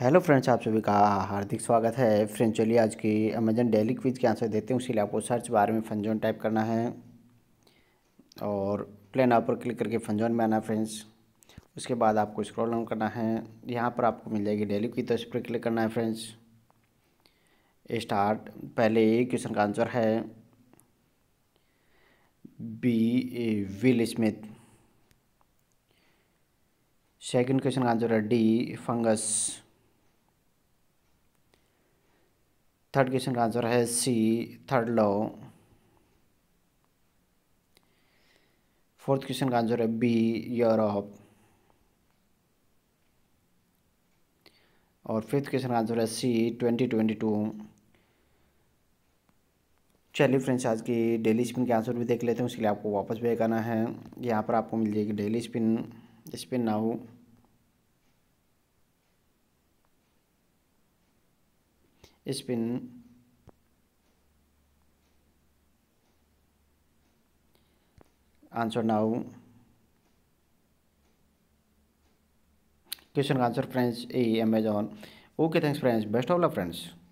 hello friends आप सभी का हार्दिक स्वागत है फ्रेंड्स चलिए आज की अमेजन डेली क्विज के आंसर देते हैं उसके लिए आपको सर्च बार में फंजोन टाइप करना है और प्लेन आप पर क्लिक करके फंजोन में आना फ्रेंड्स उसके बाद आपको स्क्रॉल डाउन करना है यहाँ पर आपको मिल जाएगी डेली क्विज तो इस पर क्लिक करना है फ्रेंड्स स्टार्ट पहले क्वेश्चन का आंसर है B Will Smith second question का आंसर है डी फंगस थर्ड क्वेश्चन का आंसर है C third law fourth question का आंसर है बी यूरोप और फिफ्थ क्वेश्चन का आंसर है सी ट्वेंटी ट्वेंटी टू चलिए फ्रेंड्स आज की डेली स्पिन के आंसर भी देख लेते हैं उसके लिए आपको वापस भी आना है यहाँ पर आपको मिल जाएगी daily spin spin now spin answer now question का answer friends A Amazon okay thanks friends best of love friends